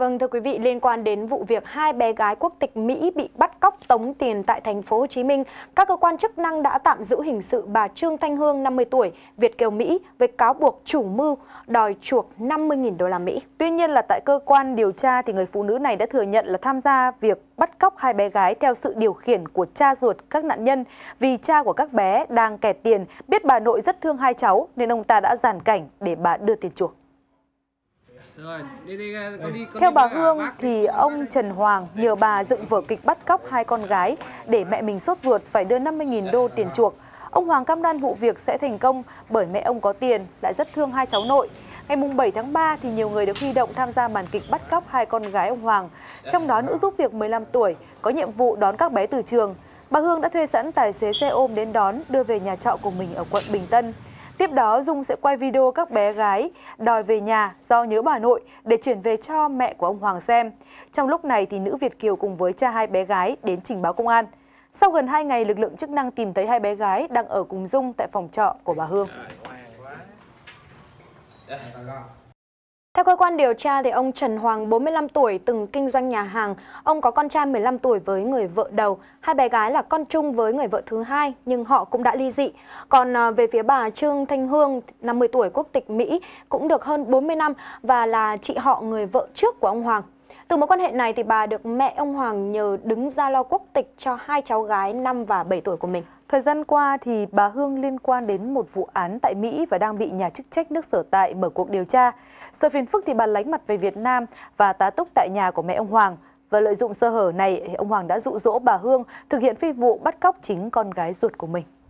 Vâng thưa quý vị, liên quan đến vụ việc hai bé gái quốc tịch Mỹ bị bắt cóc tống tiền tại thành phố Hồ Chí Minh, các cơ quan chức năng đã tạm giữ hình sự bà Trương Thanh Hương 50 tuổi, Việt kiều Mỹ với cáo buộc chủ mưu đòi chuộc 50.000 đô la Mỹ. Tuy nhiên là tại cơ quan điều tra thì người phụ nữ này đã thừa nhận là tham gia việc bắt cóc hai bé gái theo sự điều khiển của cha ruột các nạn nhân vì cha của các bé đang kẹt tiền, biết bà nội rất thương hai cháu nên ông ta đã giàn cảnh để bà đưa tiền chuộc. Rồi, đi, đi, con đi, con Theo đi bà Hương bác. thì ông Trần Hoàng nhờ bà dựng vở kịch bắt cóc hai con gái để mẹ mình sốt ruột phải đưa 50.000 đô tiền chuộc. Ông Hoàng cam đoan vụ việc sẽ thành công bởi mẹ ông có tiền, lại rất thương hai cháu nội. Ngày 7 tháng 3 thì nhiều người được huy động tham gia màn kịch bắt cóc hai con gái ông Hoàng. Trong đó nữ giúp việc 15 tuổi có nhiệm vụ đón các bé từ trường. Bà Hương đã thuê sẵn tài xế xe ôm đến đón đưa về nhà trọ của mình ở quận Bình Tân. Tiếp đó, Dung sẽ quay video các bé gái đòi về nhà do nhớ bà nội để chuyển về cho mẹ của ông Hoàng xem. Trong lúc này, thì nữ Việt Kiều cùng với cha hai bé gái đến trình báo công an. Sau gần 2 ngày, lực lượng chức năng tìm thấy hai bé gái đang ở cùng Dung tại phòng trọ của bà Hương cơ quan điều tra, thì ông Trần Hoàng, 45 tuổi, từng kinh doanh nhà hàng. Ông có con trai 15 tuổi với người vợ đầu. Hai bé gái là con chung với người vợ thứ hai, nhưng họ cũng đã ly dị. Còn à, về phía bà Trương Thanh Hương, 50 tuổi, quốc tịch Mỹ, cũng được hơn 40 năm và là chị họ người vợ trước của ông Hoàng. Từ mối quan hệ này thì bà được mẹ ông Hoàng nhờ đứng ra lo quốc tịch cho hai cháu gái 5 và 7 tuổi của mình. Thời gian qua thì bà Hương liên quan đến một vụ án tại Mỹ và đang bị nhà chức trách nước sở tại mở cuộc điều tra. Sợ phiền phức thì bà lánh mặt về Việt Nam và tá túc tại nhà của mẹ ông Hoàng. Và lợi dụng sơ hở này, ông Hoàng đã dụ dỗ bà Hương thực hiện phi vụ bắt cóc chính con gái ruột của mình.